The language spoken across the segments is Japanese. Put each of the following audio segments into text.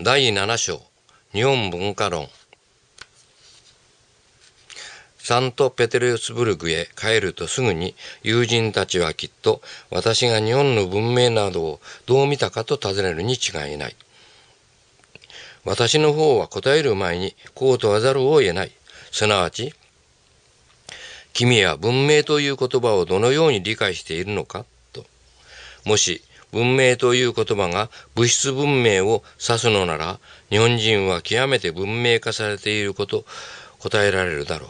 第7章日本文化論サントペテルスブルクへ帰るとすぐに友人たちはきっと私が日本の文明などをどう見たかと尋ねるに違いない。私の方は答える前にこう問わざるを得ない。すなわち、君は文明という言葉をどのように理解しているのかと。もし文明という言葉が物質文明を指すのなら、日本人は極めて文明化されていること、答えられるだろ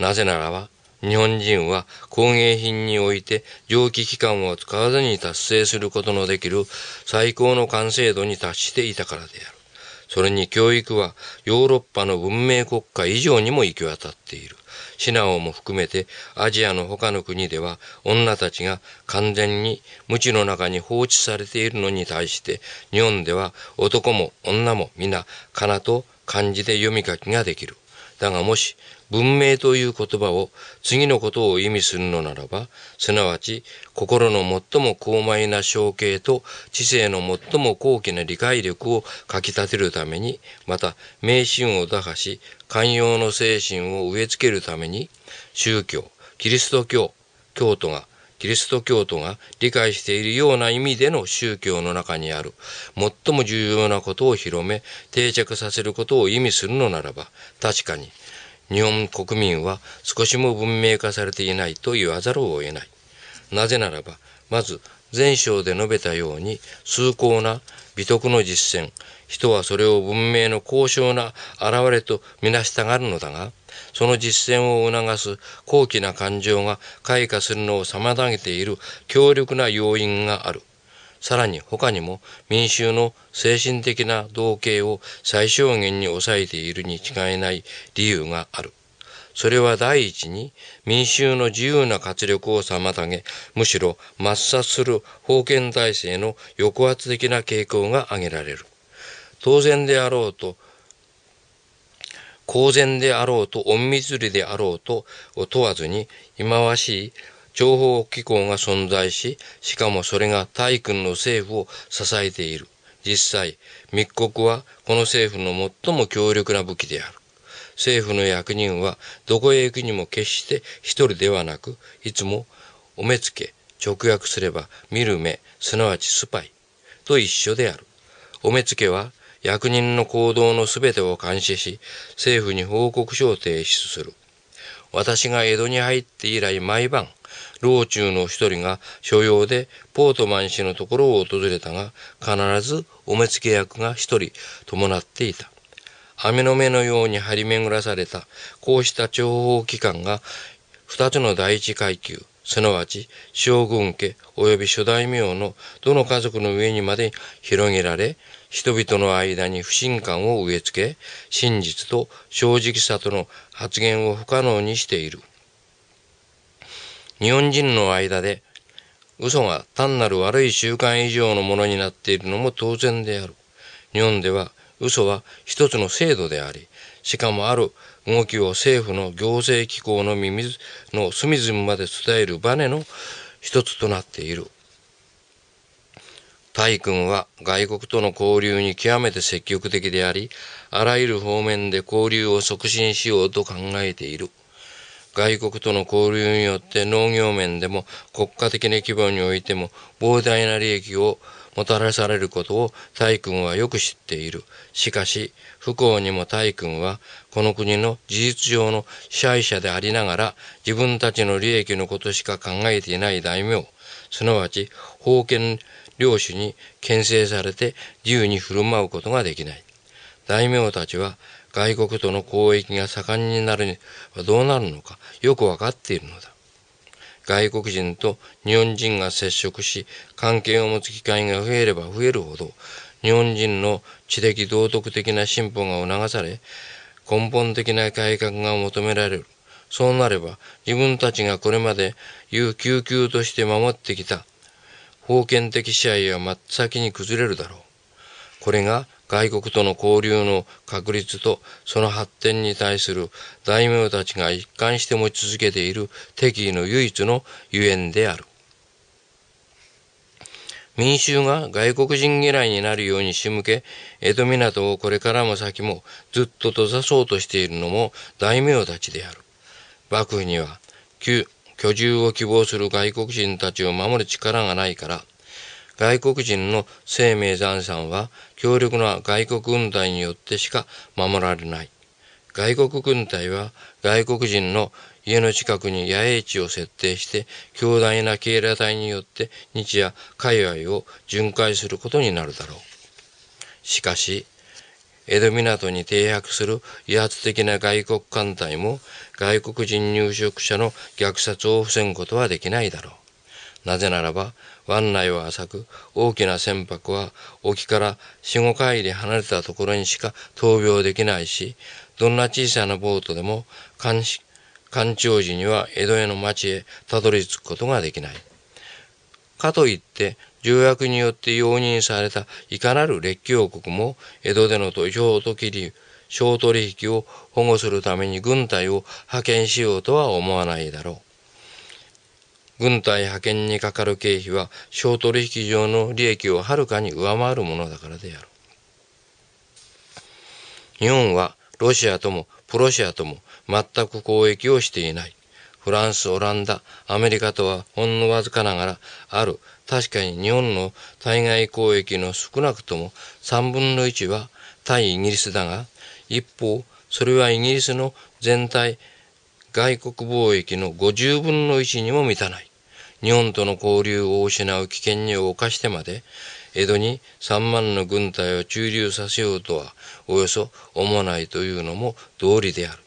う。なぜならば、日本人は工芸品において蒸気機関を使わずに達成することのできる最高の完成度に達していたからである。それに教育はヨーロッパの文明国家以上にも行き渡っている。シナオも含めてアジアの他の国では女たちが完全に無知の中に放置されているのに対して日本では男も女も皆かなと漢字で読み書きができる。だがもし文明という言葉を次のことを意味するのならば、すなわち心の最も高邁な象形と知性の最も高貴な理解力をかき立てるために、また迷信を打破し、寛容の精神を植え付けるために、宗教、キリスト教、教徒がキリスト教徒が理解しているような意味での宗教の中にある最も重要なことを広め定着させることを意味するのならば確かに日本国民は少しも文明化されていないと言わざるを得ない。なぜならばまず前章で述べたように崇高な美徳の実践人はそれを文明の高尚な現れとみなしたがるのだが、その実践を促す高貴な感情が開花するのを妨げている強力な要因がある。さらに他にも民衆の精神的な同型を最小限に抑えているに違いない理由がある。それは第一に民衆の自由な活力を妨げ、むしろ抹殺する封建体制の抑圧的な傾向が挙げられる。当然であろうと、公然であろうと、隠密理であろうと、を問わずに、忌まわしい情報機構が存在し、しかもそれが大君の政府を支えている。実際、密告はこの政府の最も強力な武器である。政府の役人はどこへ行くにも決して一人ではなく、いつもお目付け、直訳すれば見る目、すなわちスパイと一緒である。お目付けは役人の行動のすべてを監視し、政府に報告書を提出する。私が江戸に入って以来毎晩、老中の一人が所用でポートマン氏のところを訪れたが、必ずお目付け役が一人伴っていた。網の目のように張り巡らされた、こうした諜報機関が、二つの第一階級、すなわち将軍家及び諸大名のどの家族の上にまで広げられ、人々の間に不信感を植え付け、真実と正直さとの発言を不可能にしている。日本人の間で嘘が単なる悪い習慣以上のものになっているのも当然である。日本では嘘は一つの制度であり、しかもある動きを政府の行政機構の耳の隅々まで伝えるバネの一つとなっている。パイ君は外国との交流に極めて積極的であり、あらゆる方面で交流を促進しようと考えている。外国との交流によって農業面でも国家的な規模においても膨大な利益をもたらされることをタイ君はよく知っている。しかし、不幸にもタイ君はこの国の事実上の支配者でありながら自分たちの利益のことしか考えていない大名、すなわち封建領主に牽制されて自由に振る舞うことができない。大名たちは外国との交易が盛んになるにはどうなるのかよくわかっているのだ。外国人と日本人が接触し関係を持つ機会が増えれば増えるほど日本人の知的道徳的な進歩が促され根本的な改革が求められる。そうなれば自分たちがこれまで有給々として守ってきた封建的支配は真っ先に崩れるだろう。これが外国との交流の確立とその発展に対する大名たちが一貫して持ち続けている敵意の唯一のゆえんである。民衆が外国人嫌いになるように仕向け、江戸港をこれからも先もずっと閉ざそうとしているのも大名たちである。幕府には旧居住を希望する外国人たちを守る力がないから、外国人の生命残産は強力な外国軍隊によってしか守られない。外国軍隊は外国人の家の近くに野営地を設定して強大な警ら隊によって日夜界隈を巡回することになるだろう。しかし、江戸港に停泊する威圧的な外国艦隊も外国人入植者の虐殺を防ぐことはできないだろう。なぜならば、湾内は浅く、大きな船舶は沖から4、5海里離れたところにしか闘病できないし、どんな小さなボートでも干潮時には江戸への町へたどり着くことができない。かといって、条約によって容認されたいかなる列強国も江戸での土俵と切り商取引を保護するために軍隊を派遣しようとは思わないだろう。軍隊派遣にかかる経費は商取引上の利益をはるかに上回るものだからである。日本はロシアともプロシアとも全く交易をしていない。フランス、オランダ、アメリカとはほんのわずかながらある。確かに日本の対外交易の少なくとも3分の1は対イギリスだが、一方、それはイギリスの全体外国貿易の50分の1にも満たない。日本との交流を失う危険に冒してまで、江戸に3万の軍隊を駐留させようとは、およそ思わないというのも道理である。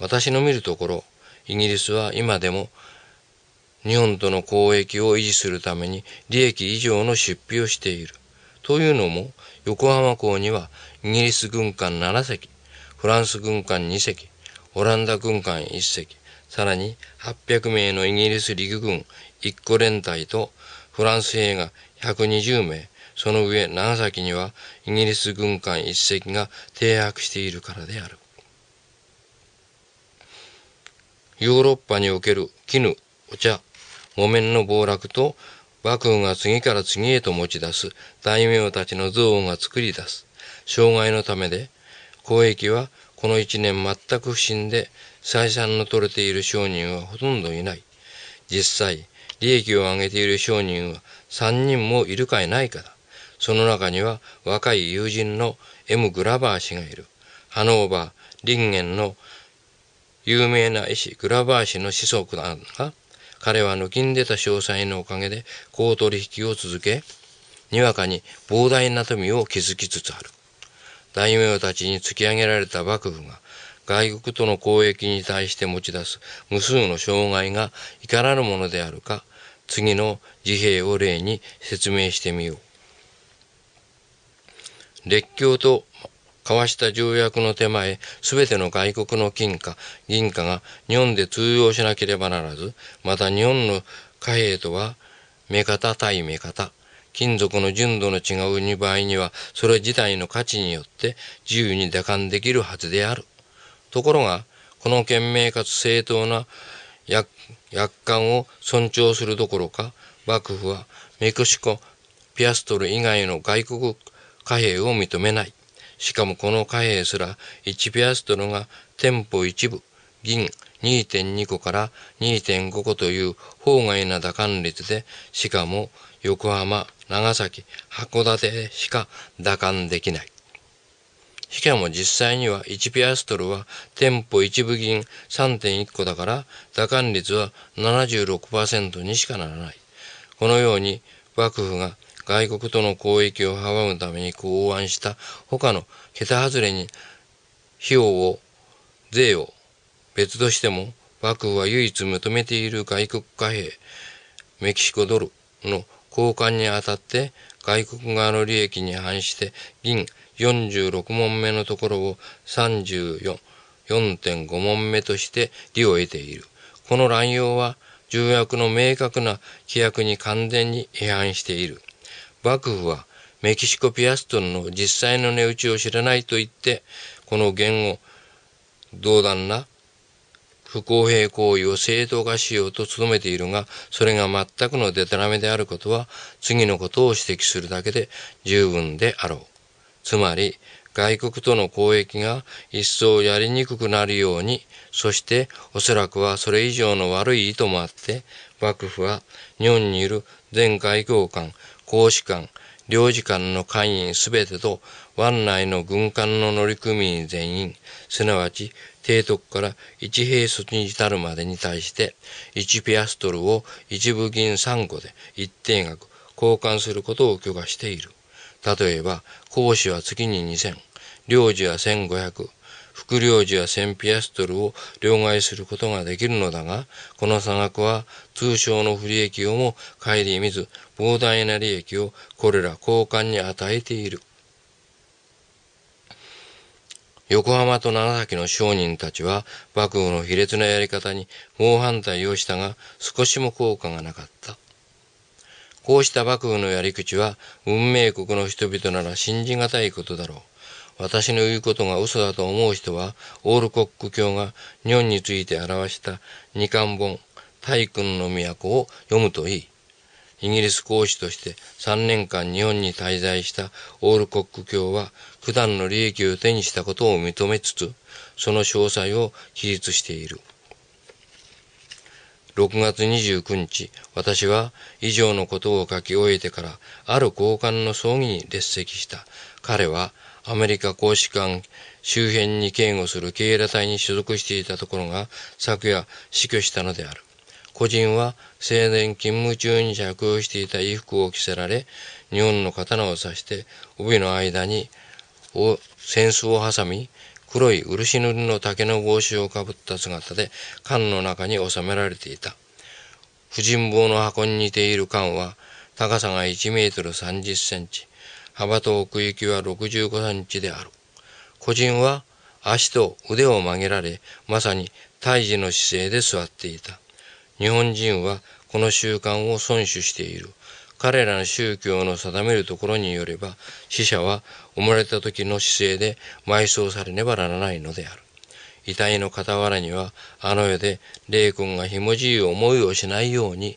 私の見るところ、イギリスは今でも日本との交易を維持するために利益以上の出費をしている。というのも、横浜港にはイギリス軍艦7隻、フランス軍艦2隻、オランダ軍艦1隻、さらに800名のイギリス陸軍1個連隊とフランス兵が120名、その上長崎にはイギリス軍艦1隻が停泊しているからである。ヨーロッパにおける絹、お茶、木綿の暴落と幕府が次から次へと持ち出す大名たちの憎悪が作り出す障害のためで、公益はこの一年全く不振で、採算の取れている商人はほとんどいない。実際、利益を上げている商人は3人もいるかいないかだ。その中には若い友人の M グラバー氏がいる。ハノーバー、リンゲンの有名な医師グラバー氏の子息なのが、彼は抜きんでた詳細のおかげで高取引を続け、にわかに膨大な富を築きつつある。大名たちに突き上げられた幕府が外国との交易に対して持ち出す無数の障害がいかなるものであるか次の自閉を例に説明してみよう。列強と交わした条約の手前、すべての外国の金貨、銀貨が日本で通用しなければならず、また日本の貨幣とは、目方対目方、金属の純度の違う2倍には、それ自体の価値によって自由に打感できるはずである。ところが、この賢明かつ正当な約款を尊重するどころか、幕府はメキシコ、ピアストル以外の外国貨幣を認めない。しかもこの貨幣すら1ピアストルが店舗一部、銀2.2個から2.5個という法外な打艦率で、しかも横浜、長崎、函館しか打艦できない。しかも実際には1ピアストルは店舗1部銀3.1個だから打艦率は76%にしかならない。このように幕府が外国との交易を阻むために考案した他の桁外れに費用を、税を別としても、幕府は唯一認めている外国貨幣、メキシコドルの交換にあたって、外国側の利益に反して銀46問目のところを34、4.5問目として利を得ている。この乱用は条約の明確な規約に完全に違反している。幕府はメキシコピアストンの実際の値打ちを知らないと言って、この言語、道断な不公平行為を正当化しようと努めているが、それが全くのデタラメであることは、次のことを指摘するだけで十分であろう。つまり、外国との交易が一層やりにくくなるように、そしておそらくはそれ以上の悪い意図もあって、幕府は日本にいる全外交官、公使館、領事館の会員すべてと湾内の軍艦の乗組員全員、すなわち提督から1平卒に至るまでに対して1ピアストルを一部銀3個で一定額交換することを許可している。例えば、講師は月に2000、領事は1500、副領事は1000ピアストルを両替することができるのだが、この差額は通称の不利益をも顧みず、膨大な利益をこれら交換に与えている。横浜と長崎の商人たちは幕府の卑劣なやり方に猛反対をしたが少しも効果がなかった。こうした幕府のやり口は運命国の人々なら信じがたいことだろう。私の言うことが嘘だと思う人は、オールコック教が日本について表した二巻本、大君の都を読むといい。イギリス公使として3年間日本に滞在したオールコック卿は、普段の利益を手にしたことを認めつつ、その詳細を記述している。6月29日、私は以上のことを書き終えてから、ある高官の葬儀に列席した。彼は、アメリカ公使館周辺に警護する警ら隊に所属していたところが昨夜死去したのである。個人は青年勤務中に着用していた衣服を着せられ、日本の刀を刺して、帯の間に扇子を挟み、黒い漆塗りの竹の帽子をかぶった姿で缶の中に収められていた。婦人帽の箱に似ている缶は、高さが1メートル30センチ、幅と奥行きは65センチである。個人は足と腕を曲げられ、まさに胎児の姿勢で座っていた。日本人はこの習慣を損守している。彼らの宗教の定めるところによれば、死者は生まれた時の姿勢で埋葬されねばならないのである。遺体の傍らには、あの世で霊君がひもじい思いをしないように、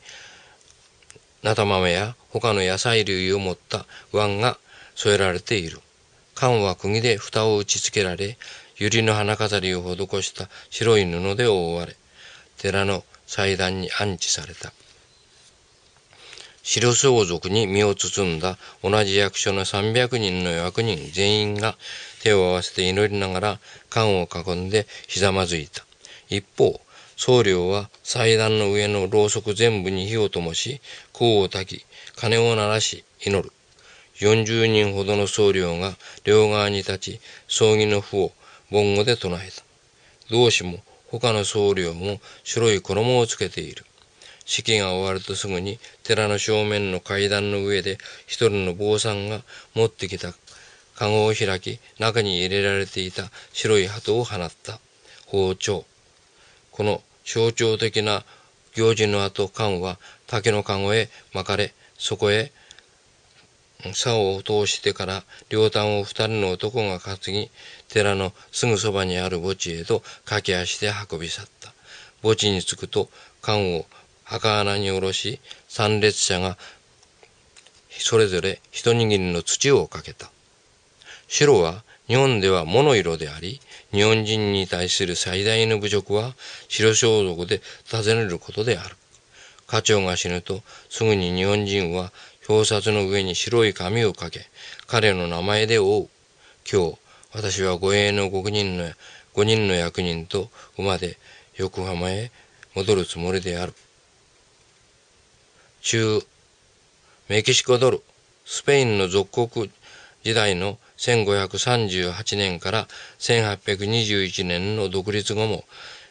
ナタメや他の野菜類を持った椀が添えられている。缶は釘で蓋を打ち付けられ、百合の花飾りを施した白い布で覆われ、寺の祭壇に安置された。白装束に身を包んだ同じ役所の300人の役人全員が手を合わせて祈りながら缶を囲んでひざまずいた。一方、僧侶は祭壇の上のろうそく全部に火を灯し、香を焚き、鐘を鳴らし祈る。40人ほどの僧侶が両側に立ち、葬儀の符を盆語で唱えた。同志も他の僧侶も白い衣をつけている。式が終わるとすぐに寺の正面の階段の上で一人の坊さんが持ってきた籠を開き中に入れられていた白い鳩を放った包丁。この象徴的な行事の後、缶は竹の籠へ巻かれ、そこへ竿を通してから両端を二人の男が担ぎ寺のすぐそばにある墓地へと駆け足で運び去った墓地に着くと缶を墓穴に下ろし参列者がそれぞれ一握りの土をかけた白は日本では物色であり日本人に対する最大の侮辱は白装束で尋ねることである。課長が死ぬとすぐに日本人は表札の上に白い紙をかけ、彼の名前で追う。今日、私は護衛の5人の、5人の役人と馬で横浜へ戻るつもりである。中、メキシコドル、スペインの属国時代の1538年から1821年の独立後も、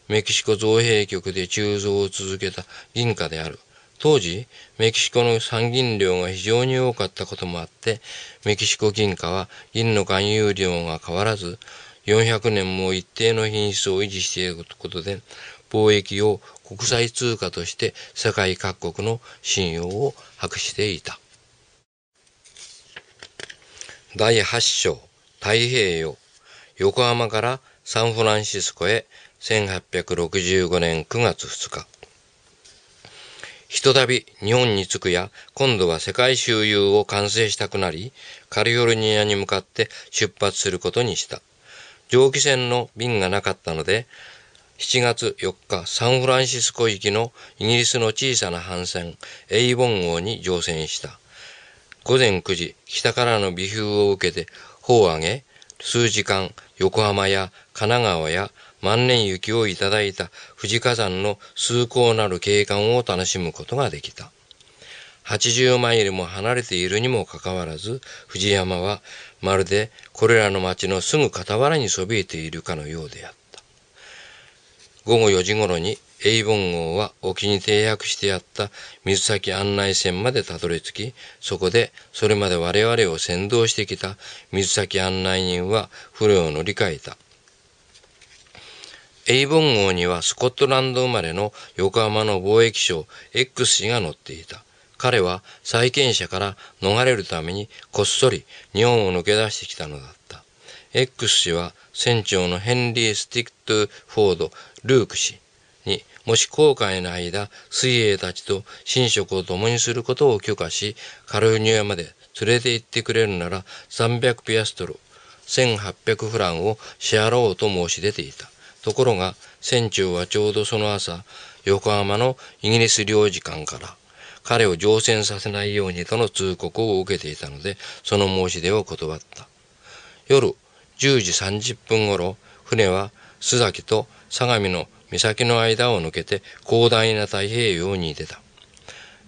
メキシコ造幣局で鋳造を続けた銀貨である。当時、メキシコの産銀量が非常に多かったこともあって、メキシコ銀貨は銀の含有量が変わらず、400年も一定の品質を維持していることで、貿易を国際通貨として世界各国の信用を博していた。第8章、太平洋。横浜からサンフランシスコへ1865年9月2日。ひとたび日本に着くや、今度は世界周遊を完成したくなり、カリフォルニアに向かって出発することにした。蒸気船の便がなかったので、7月4日、サンフランシスコ行きのイギリスの小さな帆船、エイボン号に乗船した。午前9時、北からの微風を受けて、砲を上げ、数時間、横浜や神奈川や万年雪をいただいた富士火山の崇高なる景観を楽しむことができた。80マイルも離れているにもかかわらず、富士山はまるでこれらの町のすぐ傍らにそびえているかのようであった。午後4時頃にエイボン号は沖に停泊してあった水先案内船までたどり着き、そこでそれまで我々を先導してきた水先案内人は不良を乗り換えた。エイボン号にはスコットランド生まれの横浜の貿易商 X 氏が乗っていた。彼は債権者から逃れるためにこっそり日本を抜け出してきたのだった。X 氏は船長のヘンリー・スティックフォード・ルーク氏にもし航海の間、水泳たちと寝食を共にすることを許可し、カルニアまで連れて行ってくれるなら300ピアストル、1800フランを支払おうと申し出ていた。ところが船長はちょうどその朝横浜のイギリス領事館から彼を乗船させないようにとの通告を受けていたのでその申し出を断った夜10時30分ごろ船は須崎と相模の岬の間を抜けて広大な太平洋に出た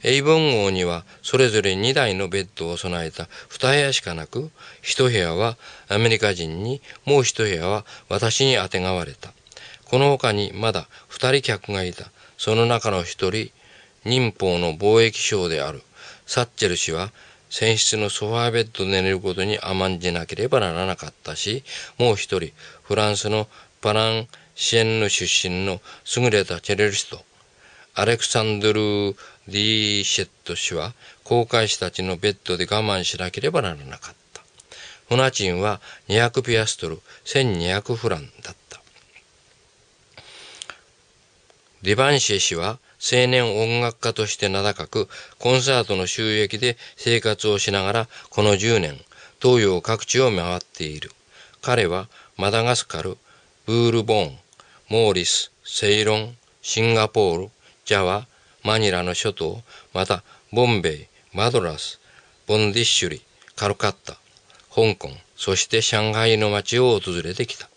エイボン号にはそれぞれ2台のベッドを備えた2部屋しかなく1部屋はアメリカ人にもう1部屋は私にあてがわれたこの他にまだ2人客がいた。その中の1人、民法の貿易商であるサッチェル氏は、船室のソファーベッドで寝ることに甘んじなければならなかったし、もう一人、フランスのパランシエンヌ出身の優れたチェレリスト、アレクサンドル・ディシェット氏は、航海士たちのベッドで我慢しなければならなかった。チンは200ピアストル、1200フランだった。リバンシェ氏は青年音楽家として名高く、コンサートの収益で生活をしながらこの10年、東洋各地を回っている。彼はマダガスカル、ブールボーン、モーリス、セイロン、シンガポール、ジャワ、マニラの諸島、またボンベイ、マドラス、ボンディッシュリ、カルカッタ、香港、そして上海の街を訪れてきた。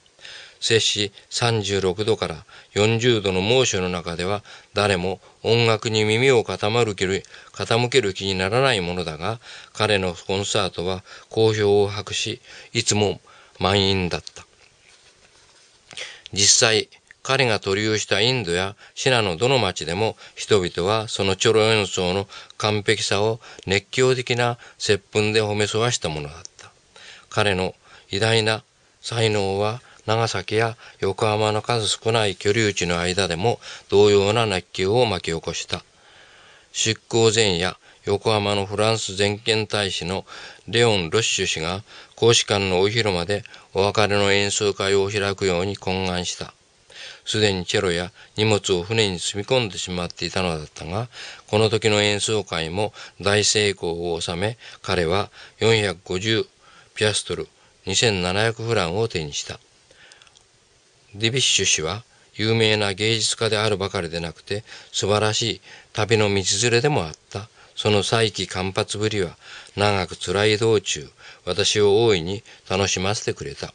摂氏36度から40度の猛暑の中では誰も音楽に耳を傾ける傾ける気にならないものだが彼のコンサートは好評を博しいつも満員だった実際彼が取り寄したインドやシナのどの町でも人々はそのチョロ演奏の完璧さを熱狂的な接吻で褒めそわしたものだった。彼の偉大な才能は長崎や横浜の数少ない居留地の間でも同様な熱狂を巻き起こした。出航前夜、横浜のフランス全権大使のレオン・ロッシュ氏が公使館のお昼間でお別れの演奏会を開くように懇願した。すでにチェロや荷物を船に積み込んでしまっていたのだったが、この時の演奏会も大成功を収め、彼は450ピアストル2700フランを手にした。ディビッシュ氏は有名な芸術家であるばかりでなくて素晴らしい旅の道連れでもあった。その再起間髪ぶりは長く辛い道中、私を大いに楽しませてくれた。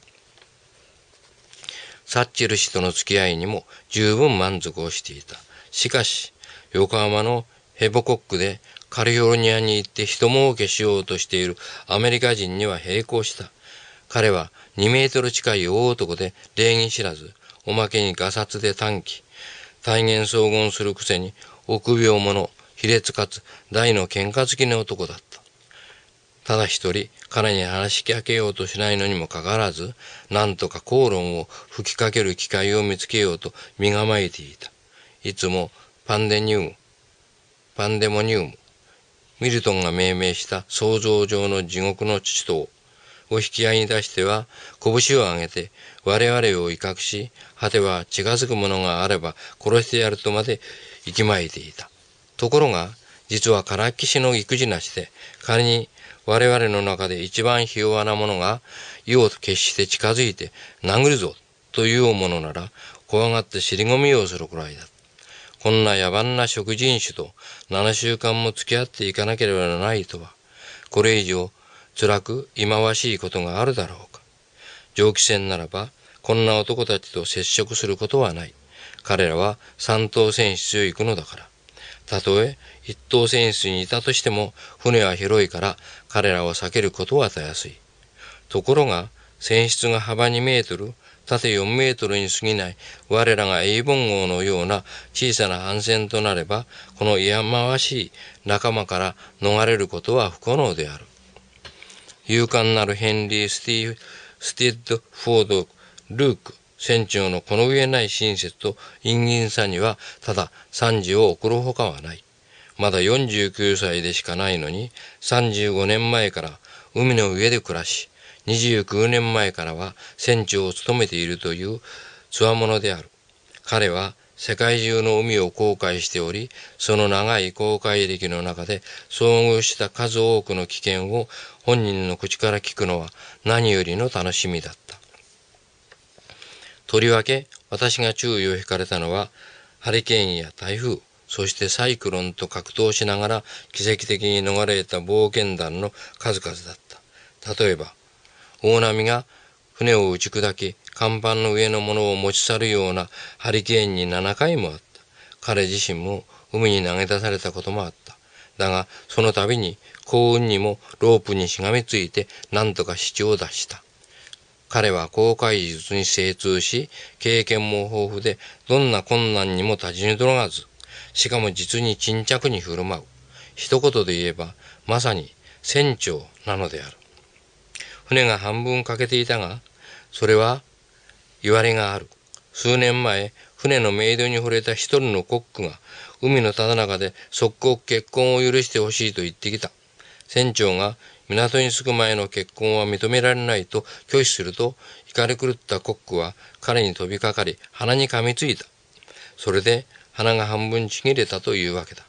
サッチル氏との付き合いにも十分満足をしていた。しかし、横浜のヘボコックでカリフォルニアに行って人儲けしようとしているアメリカ人には並行した。彼は2メートル近い大男で礼儀知らず、おまけにガサツで短気。大言荘厳するくせに、臆病者、卑劣かつ大の喧嘩好きの男だった。ただ一人、彼に話しかけようとしないのにもかかわらず、なんとか口論を吹きかける機会を見つけようと身構えていた。いつもパンデニウム、パンデモニウム、ミルトンが命名した想像上の地獄の父とお引き合いに出しては、拳を上げて、我々を威嚇し、果ては近づくものがあれば殺してやるとまで息巻いていた。ところが、実は唐岸の育児なしで、仮に我々の中で一番ひ弱な者が、意を決して近づいて殴るぞ、というものなら、怖がって尻込みをするくらいだ。こんな野蛮な食人種と7週間も付き合っていかなければならないとは、これ以上辛く忌まわしいことがあるだろうか。蒸気船ならば、こんな男たちと接触することはない。彼らは三等船室へ行くのだから。たとえ一等船室にいたとしても、船は広いから彼らを避けることはたやすい。ところが、船室が幅2メートル、縦4メートルに過ぎない我らがエイボン号のような小さな帆船となれば、このいやまわしい仲間から逃れることは不可能である。勇敢なるヘンリー・スティスティッド・フォード・ルーク船長のこの上ない親切と陰陰さにはただ惨事を送るほかはない。まだ49歳でしかないのに35年前から海の上で暮らし29年前からは船長を務めているという強者である。彼は世界中の海を航海しており、その長い航海歴の中で遭遇した数多くの危険を本人の口から聞くのは何よりの楽しみだった。とりわけ、私が注意を引かれたのは、ハリケーンや台風、そしてサイクロンと格闘しながら奇跡的に逃れた冒険団の数々だった。例えば、大波が船を打ち砕き、看板の上のものを持ち去るようなハリケーンに7回もあった。彼自身も海に投げ出されたこともあった。だが、その度に幸運にもロープにしがみついて何とか死地を出した。彼は航海術に精通し、経験も豊富で、どんな困難にも立ち戻らず、しかも実に沈着に振る舞う。一言で言えば、まさに船長なのである。船が半分欠けていたが、それは、言われがある。数年前、船のメイドに惚れた一人のコックが、海のただ中で即刻結婚を許してほしいと言ってきた。船長が港に着く前の結婚は認められないと拒否すると、怒り狂ったコックは彼に飛びかかり、鼻に噛みついた。それで、鼻が半分ちぎれたというわけだ。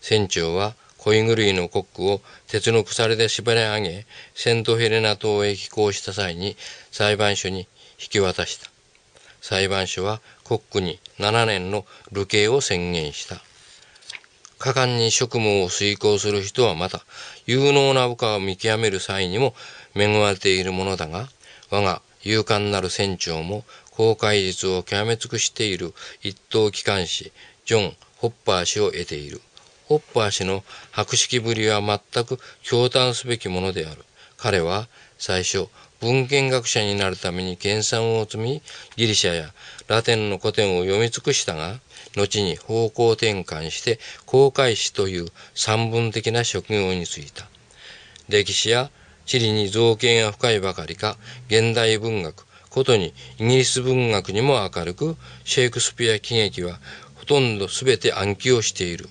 船長は恋狂いのコックを鉄の鎖で縛り上げ、セントヘレナ島へ寄港した際に裁判所に引き渡した。裁判所はコックに7年の流刑を宣言した。果敢に職務を遂行する人はまた、有能な部下を見極める際にも恵まれているものだが、我が勇敢なる船長も公開術を極め尽くしている一等機関士、ジョン・ホッパー氏を得ている。ホッパー氏の博識ぶりは全く驚嘆すべきものである。彼は最初、文献学者になるために研鑽を積み、ギリシャやラテンの古典を読み尽くしたが、後に方向転換して航海士という三分的な職業に就いた。歴史や地理に造形が深いばかりか、現代文学、ことにイギリス文学にも明るく、シェイクスピア喜劇はほとんど全て暗記をしている。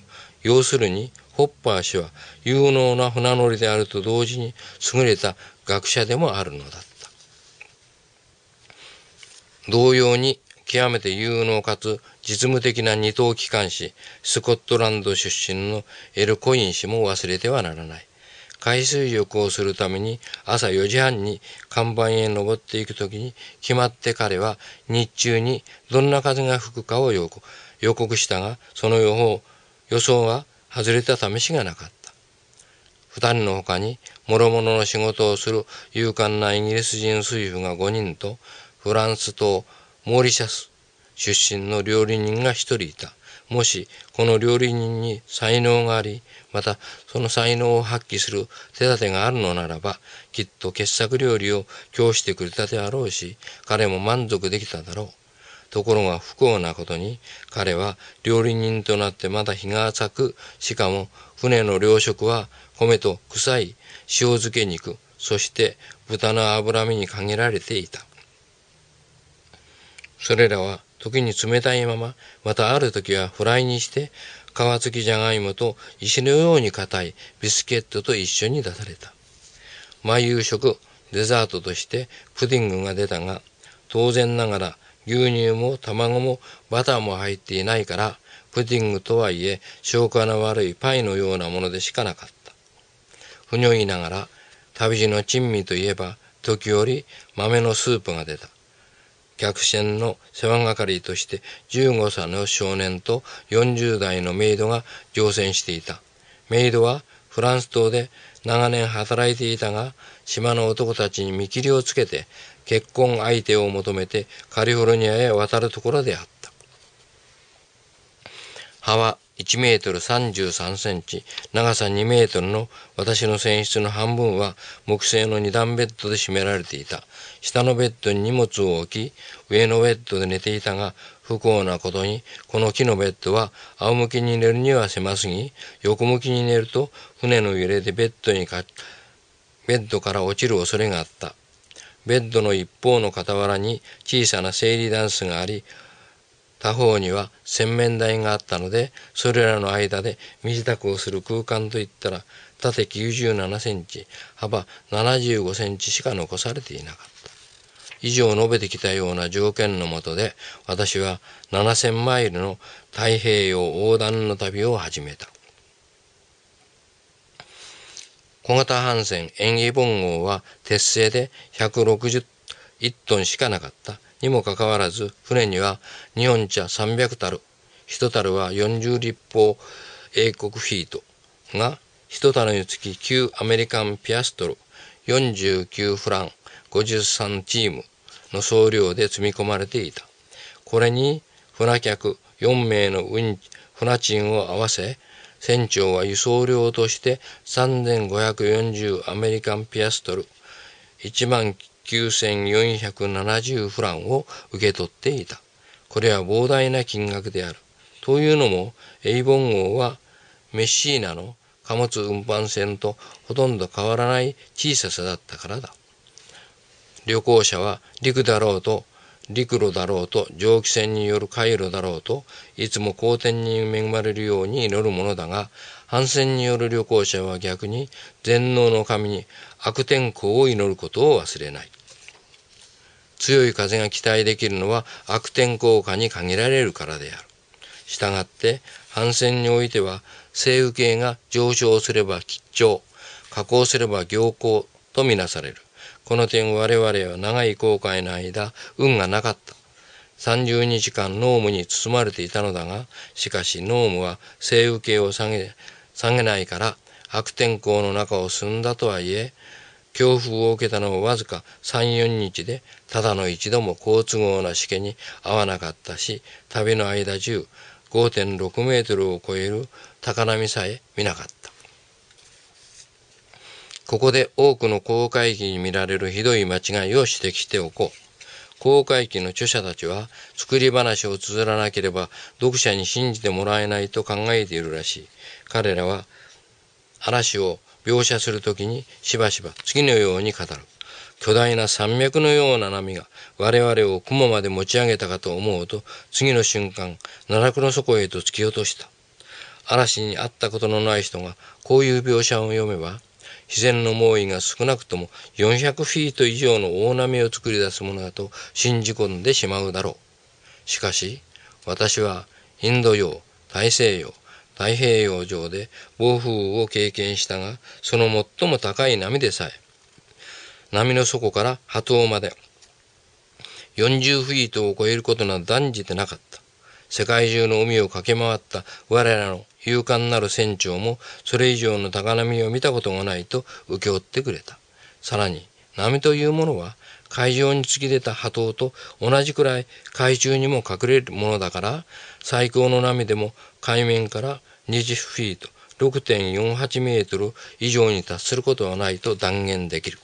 要するにホッパー氏は有能な船乗りであると同時に優れた学者でもあるのだった。同様に極めて有能かつ実務的な二等機関士、スコットランド出身のエル・コイン氏も忘れてはならない。海水浴をするために朝4時半に看板へ登っていく時に決まって彼は日中にどんな風が吹くかを予告したがその予報予想は外れた試しがなかった。二人の他に諸々の仕事をする勇敢なイギリス人水夫が5人とフランスとモーリシャス出身の料理人が1人いた。もしこの料理人に才能があり、またその才能を発揮する手立てがあるのならば、きっと傑作料理を供してくれたであろうし、彼も満足できただろう。ところが不幸なことに彼は料理人となってまだ日が浅く、しかも船の糧食は米と臭い塩漬け肉、そして豚の脂身に限られていた。それらは時に冷たいまま、またある時はフライにして、皮付きじゃがいもと石のように硬いビスケットと一緒に出された。毎夕食、デザートとしてプディングが出たが、当然ながら牛乳も卵もバターも入っていないから、プディングとはいえ消化の悪いパイのようなものでしかなかった。ふにょいながら、旅路の珍味といえば、時折豆のスープが出た。客船の世話係として15歳の少年と40代のメイドが乗船していた。メイドはフランス島で長年働いていたが、島の男たちに見切りをつけて結婚相手を求めてカリフォルニアへ渡るところであった。葉は1メートル33センチ、長さ2メートルの私の船室の半分は木製の2段ベッドで占められていた。下のベッドに荷物を置き、上のベッドで寝ていたが、不幸なことに、この木のベッドは仰向けに寝るには狭すぎ、横向きに寝ると船の揺れでベッドにか、ベッドから落ちる恐れがあった。ベッドの一方の傍らに小さな整理ダンスがあり他方には洗面台があったのでそれらの間で身支度をする空間といったら縦97センチ幅75センチしか残されていなかった以上述べてきたような条件のもとで私は7,000マイルの太平洋横断の旅を始めた小型帆船演技本号は鉄製で161トンしかなかった。にもかかわらず、船には日本茶300樽、1樽は40立方英国フィートが1樽につき9アメリカンピアストル、49フラン、53チームの総量で積み込まれていた。これに船客4名の船賃を合わせ船長は輸送料として3540アメリカンピアストル、1万9470フランを受け取っていた。これは膨大な金額である。というのも、エイボン号はメッシーナの貨物運搬船とほとんど変わらない小ささだったからだ。旅行者は陸だろうと陸路だろうと蒸気船による回路だろうといつも好天に恵まれるように祈るものだが反戦による旅行者は逆に全能の神に悪天候を祈ることを忘れない強い風が期待できるのは悪天候下に限られるからであるしたがって反戦においては西雨系が上昇すれば吉兆下降すれば行幸とみなされるこの点我々は長い航海の間、運がなかった。3 0日間濃霧に包まれていたのだが、しかし濃霧は西雨系を下げ、下げないから悪天候の中を進んだとはいえ、強風を受けたのもわずか3、4日で、ただの一度も好都合なしけに合わなかったし、旅の間中、5.6メートルを超える高波さえ見なかった。ここで多くの公会議に見られるひどい間違いを指摘しておこう。公会機の著者たちは、作り話を綴らなければ読者に信じてもらえないと考えているらしい。彼らは、嵐を描写するときにしばしば次のように語る。巨大な山脈のような波が我々を雲まで持ち上げたかと思うと次の瞬間奈落の底へと突き落とした。嵐に会ったことのない人がこういう描写を読めば自然の猛威が少なくとも400フィート以上の大波を作り出すものだと信じ込んでしまうだろう。しかし、私はインド洋、大西洋、太平洋上で暴風雨を経験したが、その最も高い波でさえ、波の底から波頭まで40フィートを超えることなど断じてなかった。世界中の海を駆け回った我らの勇敢なる船長もそれ以上の高波を見たことがないと請け負ってくれた。さらに、波というものは海上に突き出た波頭と同じくらい海中にも隠れるものだから、最高の波でも海面から20フィート、6.48メートル以上に達することはないと断言できる。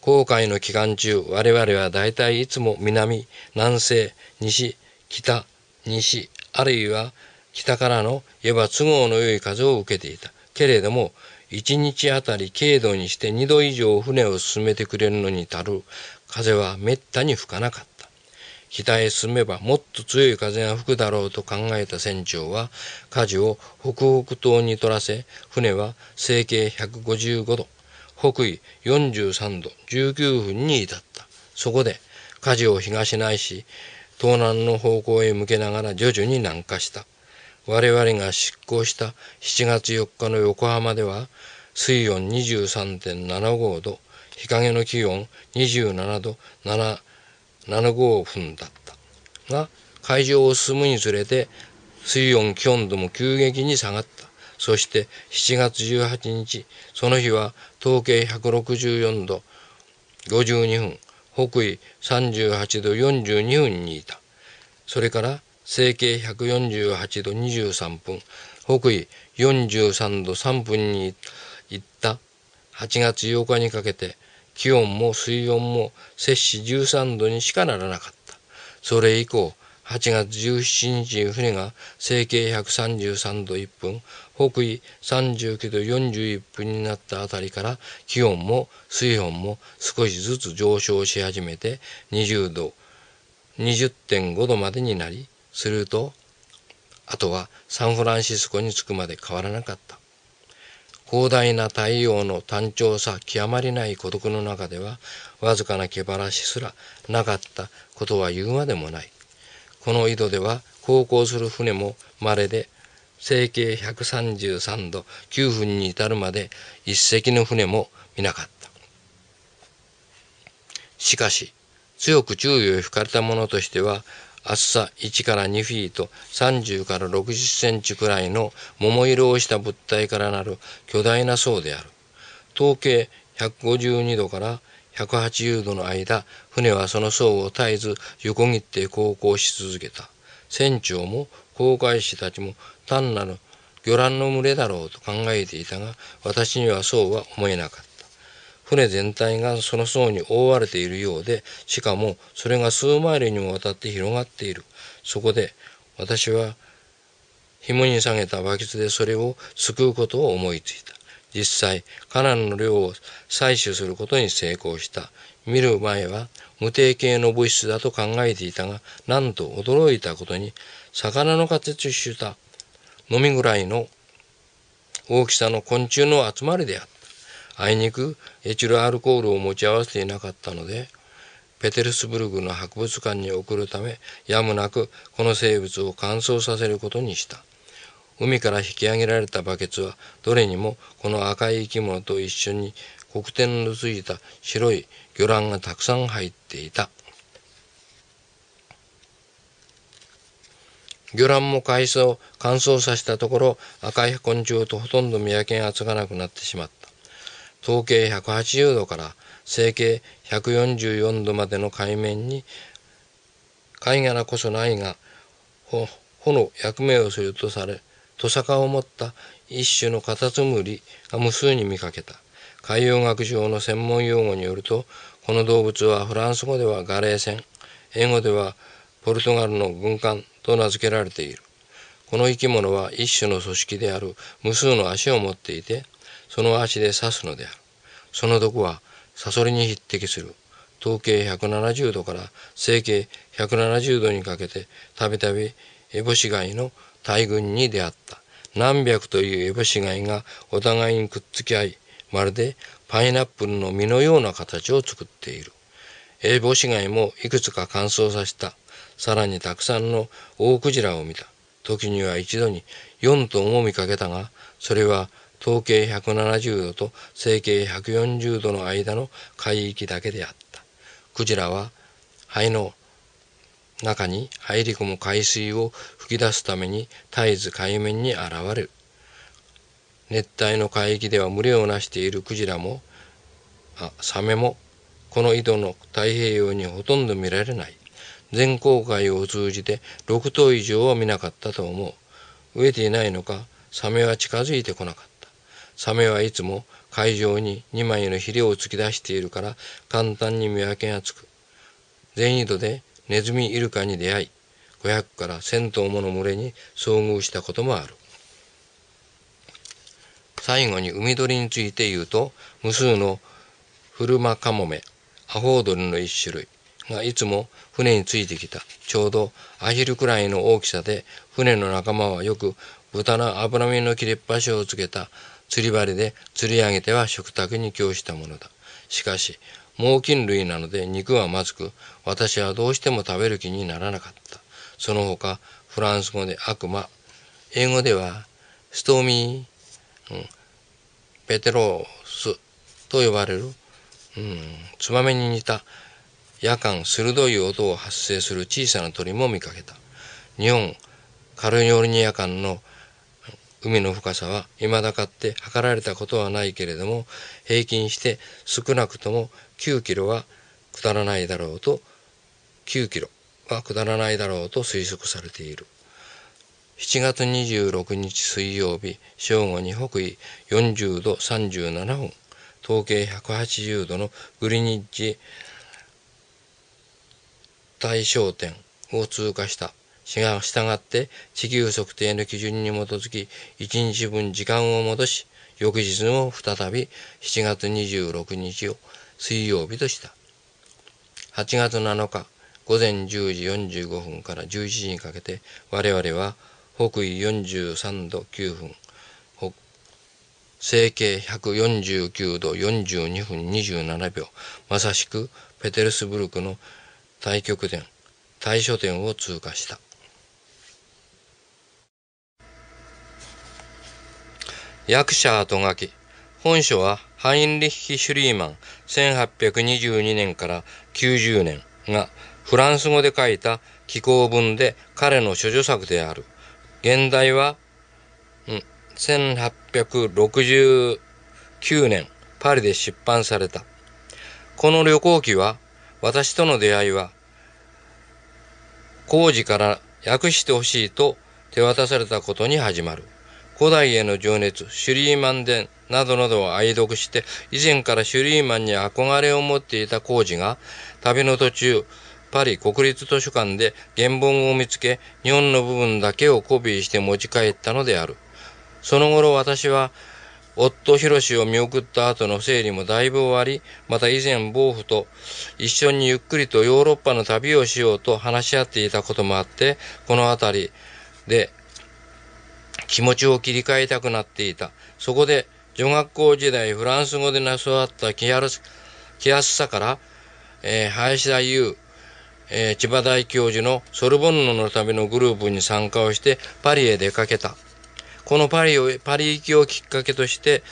航海の期間中、我々は大体いつも南、南西、西、北、西、あるいは北からのいわば都合の良い風を受けていた。けれども、一日あたり軽度にして二度以上船を進めてくれるのに足る風はめったに吹かなかった。北へ進めばもっと強い風が吹くだろうと考えた船長は、舵を北北東に取らせ、船は西経155度、北緯43度19分に至った。そこで、舵を東ないし、東南の方向へ向けながら徐々に南下した。我々が執行した7月4日の横浜では水温23.75度日陰の気温27度7 5分だったが海上を進むにつれて水温気温度も急激に下がったそして7月18日その日は統計164度52分北緯38度42分にいたそれから西経148度23分、北緯43度3分に行った8月8日にかけて、気温も水温も摂氏13度にしかならなかった。それ以降、8月17日に船が西経133度1分、北緯39度41分になったあたりから気温も水温も少しずつ上昇し始めて20度、20.5度までになり、すると、あとはサンフランシスコに着くまで変わらなかった。広大な太陽の単調さ極まりない孤独の中では、わずかな気晴らしすらなかったことは言うまでもない。この井戸では航行する船も稀で、整形133度9分に至るまで一隻の船も見なかった。しかし、強く注意を引かれたものとしては、厚さ1から2フィート30から60センチくらいの桃色をした物体からなる巨大な層である統計152度から180度の間船はその層を絶えず横切って航行し続けた船長も航海士たちも単なる魚卵の群れだろうと考えていたが私にはそうは思えなかった船全体がその層に覆われているようで、しかもそれが数マイルにもわたって広がっている。そこで私は紐に下げたバケツでそれをすくうことを思いついた。実際、カナンの量を採取することに成功した。見る前は無定型の物質だと考えていたが、なんと驚いたことに、魚の形をした、のみぐらいの大きさの昆虫の集まりであった。あいにくエチルアルコールを持ち合わせていなかったのでペテルスブルグの博物館に送るためやむなくこの生物を乾燥させることにした海から引き上げられたバケツはどれにもこの赤い生き物と一緒に黒点のついた白い魚卵がたくさん入っていた魚卵も海藻乾燥させたところ赤い昆虫とほとんど見分けがつかなくなってしまった統計180度から西形144度までの海面に貝殻こそないが穂の役目をするとされトサカを持った一種のカタツムリが無数に見かけた海洋学上の専門用語によるとこの動物はフランス語ではガレー船英語ではポルトガルの軍艦と名付けられているこの生き物は一種の組織である無数の足を持っていてその足で刺すのである。その毒はサソリに匹敵する。統計170度から整形170度にかけてたびたびエボシガイの大群に出会った。何百というエボシガイがお互いにくっつき合い、まるでパイナップルの実のような形を作っている。エボシガイもいくつか乾燥させた。さらにたくさんのオオクジラを見た。時には一度に4トンを見かけたが、それは統計170度と整形140度の間の海域だけであった。クジラは肺の中に入り込む海水を吹き出すために絶えず海面に現れる。熱帯の海域では群れをなしているクジラも、あサメも、この井戸の太平洋にほとんど見られない。全航海を通じて6頭以上は見なかったと思う。飢えていないのか、サメは近づいてこなかった。サメはいつも海上に2枚のヒレを突き出しているから簡単に見分けがつく。全緯度でネズミイルカに出会い、500から1000頭もの群れに遭遇したこともある。最後に海鳥について言うと、無数のフルマカモメ、アホウドリの一種類がいつも船についてきた。ちょうどアヒルくらいの大きさで、船の仲間はよく豚の脂身の切れっ端をつけた釣り針で釣り上げては食卓に供したものだ。しかし、猛禽類なので肉はまずく、私はどうしても食べる気にならなかった。その他、フランス語で悪魔、英語ではストーミー、うん、ペテロースと呼ばれる、うん、ツバメに似た夜間鋭い音を発生する小さな鳥も見かけた。日本カルニョルニア間の海の深さは未だかって測られたことはないけれども平均して少なくとも9キロは下らないだろうと9キロは下らないだろうと推測されている。7月26日水曜日正午に北緯40度37分統計180度のグリニッジ対象点を通過した従って地球測定の基準に基づき1日分時間を戻し翌日も再び7月26日を水曜日とした8月7日午前10時45分から11時にかけて我々は北緯43度9分整形149度42分27秒まさしくペテルスブルクの大極点大書店を通過した役者後書き。本書はハインリッヒ・シュリーマン1822年から90年がフランス語で書いた紀行文で彼の諸女作である。現代は、うん、1869年パリで出版された。この旅行記は私との出会いは工事から訳してほしいと手渡されたことに始まる。古代への情熱、シュリーマン伝などなどを愛読して、以前からシュリーマンに憧れを持っていた工事が、旅の途中、パリ国立図書館で原本を見つけ、日本の部分だけをコピーして持ち帰ったのである。その頃私は、夫博を見送った後の整理もだいぶ終わり、また以前暴婦と一緒にゆっくりとヨーロッパの旅をしようと話し合っていたこともあって、この辺りで気持ちを切り替えたくなっていた。そこで、女学校時代フランス語で教わった気や気安さから、えー、林田優、えー、千葉大教授のソルボンヌのためのグループに参加をしてパリへ出かけた。このパリを、パリ行きをきっかけとして、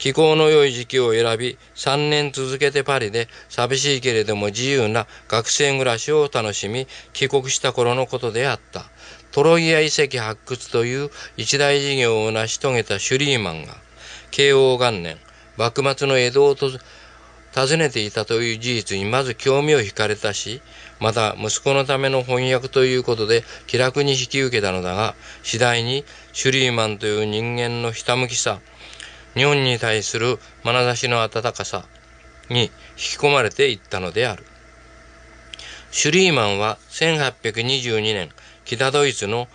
気候の良い時期を選び、3年続けてパリで寂しいけれども自由な学生暮らしを楽しみ、帰国した頃のことであった。トロイア遺跡発掘という一大事業を成し遂げたシュリーマンが、慶応元年、幕末の江戸を訪ねていたという事実にまず興味を惹かれたし、また息子のための翻訳ということで気楽に引き受けたのだが、次第にシュリーマンという人間のひたむきさ、日本に対する眼差しの温かさに引き込まれていったのである。シュリーマンは1822年、北ドイツの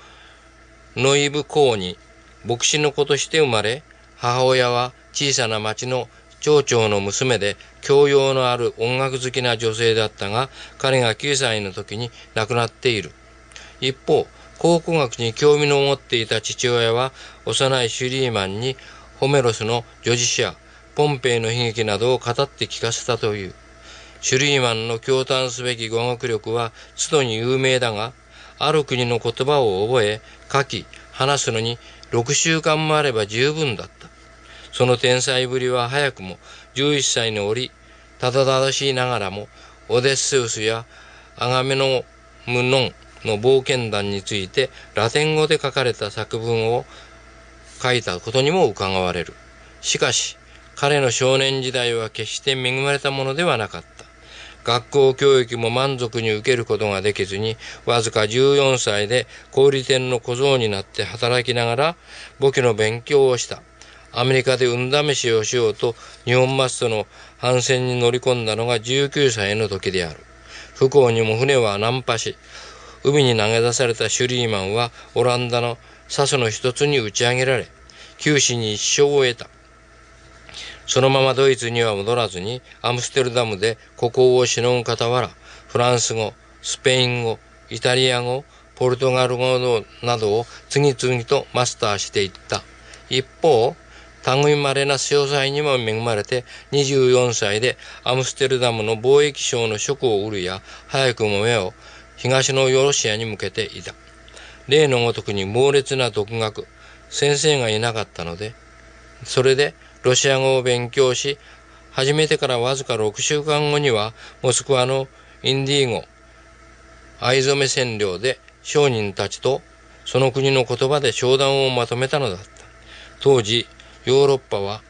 ノイブ公に牧師の子として生まれ、母親は小さな町の町長の娘で教養のある音楽好きな女性だったが、彼が9歳の時に亡くなっている。一方、考古学に興味の持っていた父親は、幼いシュリーマンにホメロスの叙事詩やポンペイの悲劇などを語って聞かせたという。シュリーマンの驚嘆すべき語学力は、都度に有名だが、ある国の言葉を覚え、書き、話すのに6週間もあれば十分だった。その天才ぶりは早くも11歳のり、ただただしいながらも、オデッセウスやアガメノムノンの冒険談についてラテン語で書かれた作文を書いたことにも伺われる。しかし、彼の少年時代は決して恵まれたものではなかった。学校教育も満足に受けることができずに、わずか14歳で小売店の小僧になって働きながら、簿記の勉強をした。アメリカで運試しをしようと日本マストの帆船に乗り込んだのが19歳の時である。不幸にも船は難破し、海に投げ出されたシュリーマンはオランダの笹の一つに打ち上げられ、九死に一生を得た。そのままドイツには戻らずにアムステルダムで孤高をしのぐ傍らフランス語スペイン語イタリア語ポルトガル語などを次々とマスターしていった一方類まれな詳細にも恵まれて24歳でアムステルダムの貿易商の職を売るや早くも目を東のヨロシアに向けていた例のごとくに猛烈な独学先生がいなかったのでそれでロシア語を勉強し、始めてからわずか6週間後には、モスクワのインディーゴ、藍染め占領で商人たちとその国の言葉で商談をまとめたのだった。当時、ヨーロッパは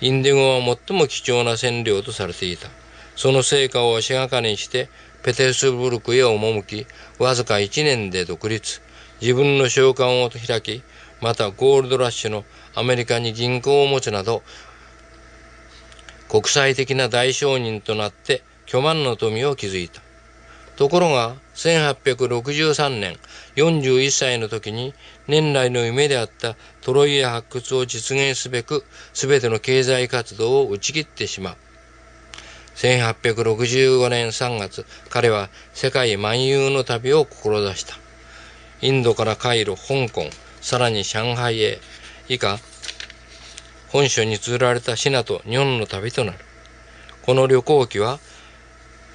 インディゴは最も貴重な占領とされていた。その成果を足がかりにして、ペテルスブルクへ赴き、わずか1年で独立、自分の召喚を開き、またゴールドラッシュのアメリカに銀行を持つなど国際的な大商人となって巨万の富を築いたところが1863年41歳の時に年来の夢であったトロイア発掘を実現すべく全ての経済活動を打ち切ってしまう1865年3月彼は世界漫遊の旅を志したインドからカイロ香港さらに上海へ、以下、本書に綴られたシナと日本の旅となる。この旅行記は、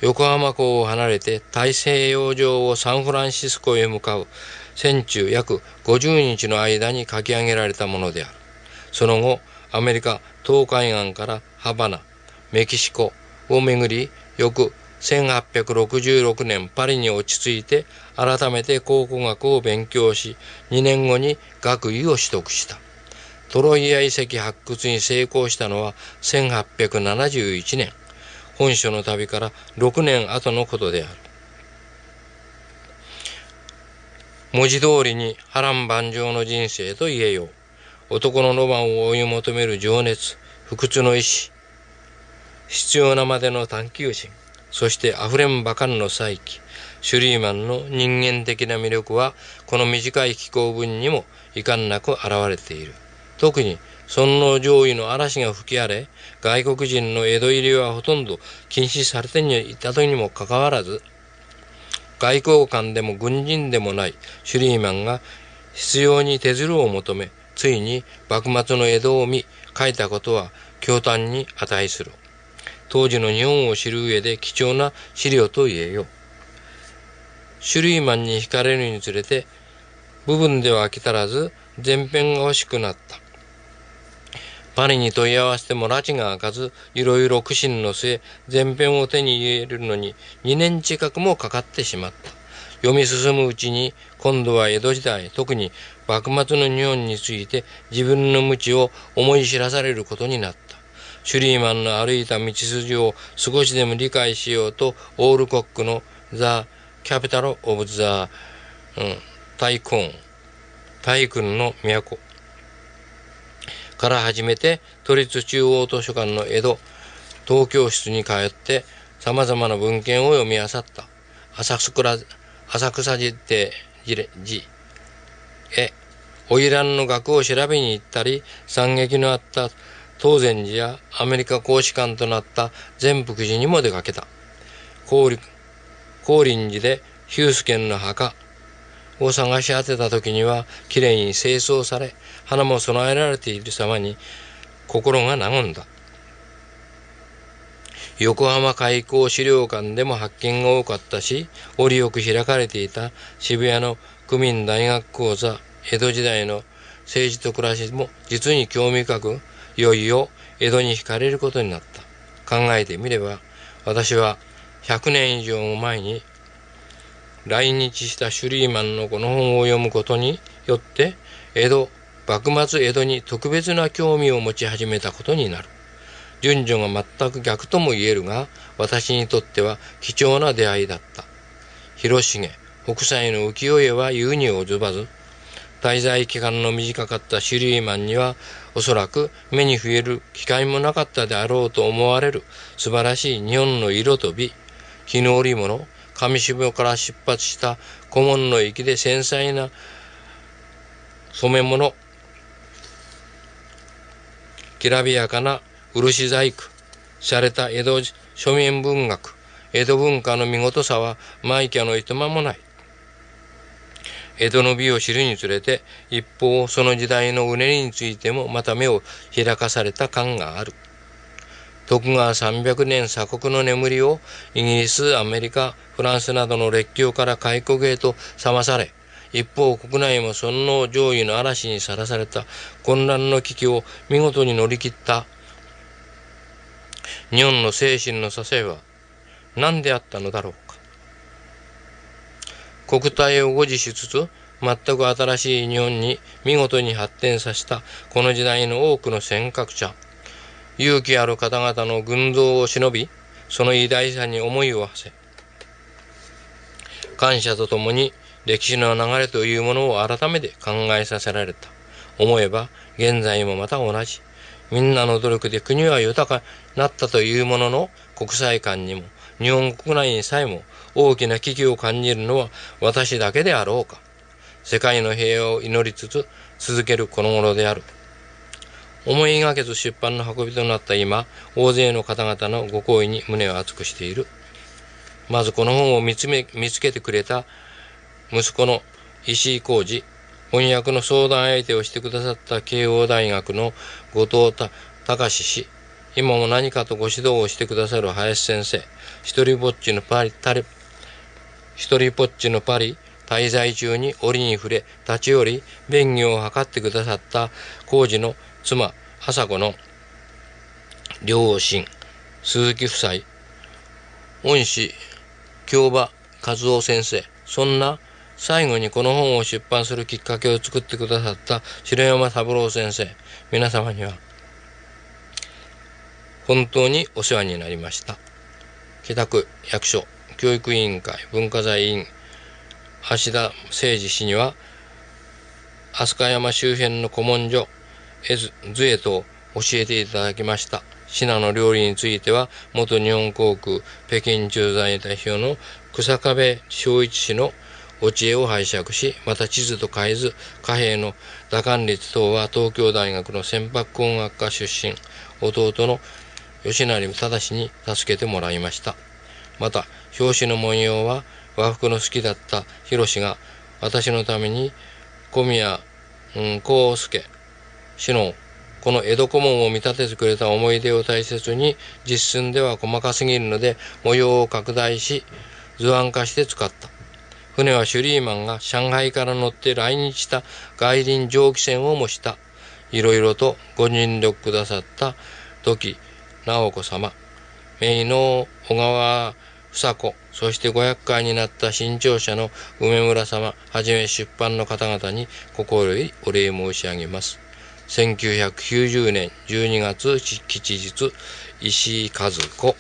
横浜港を離れて大西洋上をサンフランシスコへ向かう戦中約50日の間に書き上げられたものである。その後、アメリカ東海岸からハバナ、メキシコを巡り、翌1866年パリに落ち着いて改めて考古学を勉強し2年後に学位を取得したトロイア遺跡発掘に成功したのは1871年本書の旅から6年後のことである文字通りに波乱万丈の人生と言えよう男のロマンを追い求める情熱不屈の意志必要なまでの探求心そしてあふれんばかりの再起シュリーマンの人間的な魅力はこの短い気候文にも遺憾なく現れている特に尊皇攘夷の嵐が吹き荒れ外国人の江戸入りはほとんど禁止されていたとにもかかわらず外交官でも軍人でもないシュリーマンが必要に手鶴を求めついに幕末の江戸を見書いたことは驚嘆に値する。当時の日本を知る上で貴重な資料と言えよう。シュリーマンに惹かれるにつれて、部分では飽き足らず、前編が欲しくなった。パリに問い合わせても拉致が開かず、いろいろ苦心の末、前編を手に入れるのに2年近くもかかってしまった。読み進むうちに、今度は江戸時代、特に幕末の日本について自分の無知を思い知らされることになった。シュリーマンの歩いた道筋を少しでも理解しようと、オールコックのザ・キャピタル・オブ・ザ・うん、タイコーン、タイクンの都から始めて、都立中央図書館の江戸、東京室に通って、様々な文献を読み漁った。浅草浅草寺で、じれ、じ、え、花魁の額を調べに行ったり、惨劇のあった当禅寺やアメリカ公使館となった善福寺にも出かけた。降臨寺でヒュースケンの墓を探し当てた時にはきれいに清掃され、花も備えられている様に心が和んだ。横浜開港資料館でも発見が多かったし、折よく開かれていた渋谷の区民大学講座、江戸時代の政治と暮らしも実に興味深くいよいよ江戸に惹かれることになった。考えてみれば、私は100年以上も前に来日したシュリーマンのこの本を読むことによって、江戸、幕末江戸に特別な興味を持ち始めたことになる。順序が全く逆とも言えるが、私にとっては貴重な出会いだった。広重、北斎の浮世絵は言うに及ばず、滞在期間の短かったシュリーマンにはおそらく目に触れる機会もなかったであろうと思われる素晴らしい日本の色と美、絹織物、紙渋から出発した古門の域で繊細な染め物、きらびやかな漆細工、洒落た江戸庶民文学、江戸文化の見事さは、マイキャのいとまもない。江戸の美を知るにつれて、一方、その時代のうねりについてもまた目を開かされた感がある。徳川300年鎖国の眠りをイギリス、アメリカ、フランスなどの列強から開国へと覚まされ、一方国内も尊皇攘夷の嵐にさらされた混乱の危機を見事に乗り切った日本の精神の支えは何であったのだろう国体を誇示しつつ、全く新しい日本に見事に発展させたこの時代の多くの尖閣者、勇気ある方々の群像を忍び、その偉大さに思いを馳せ、感謝とともに歴史の流れというものを改めて考えさせられた。思えば現在もまた同じ。みんなの努力で国は豊かになったというものの国際観にも日本国内にさえも大きな危機を感じるのは私だけであろうか。世界の平和を祈りつつ続けるこの頃である。思いがけず出版の運びとなった今、大勢の方々のご好意に胸を熱くしている。まずこの本を見つめ見つけてくれた息子の石井浩二、翻訳の相談相手をしてくださった慶応大学の後藤隆氏、今も何かとご指導をしてくださる林先生、一人ぼっちのパリタレ一人ぽっちのパリ滞在中に折に触れ立ち寄り便宜を図ってくださった工事の妻麻子の両親鈴木夫妻恩師京馬和夫先生そんな最後にこの本を出版するきっかけを作ってくださった城山三郎先生皆様には本当にお世話になりました北区役所教育委員会文化財委員橋田誠二氏には飛鳥山周辺の古文書図へと教えていただきました信濃料理については元日本航空北京駐在代表の日下部昭一氏のお知恵を拝借しまた地図と変えず貨幣の打艦率等は東京大学の船舶工学科出身弟の吉成正に助けてもらいました。また表紙の文様は和服の好きだった広志が私のために小宮幸、うん、介氏のこの江戸顧問を見立ててくれた思い出を大切に実寸では細かすぎるので模様を拡大し図案化して使った。船はシュリーマンが上海から乗って来日した外輪蒸気船を模した。いろいろとご尽力くださった時、直子様、姪の小川房子、そして500回になった新潮社の梅村様、はじめ出版の方々に心よりお礼申し上げます。1990年12月吉日、石井和子。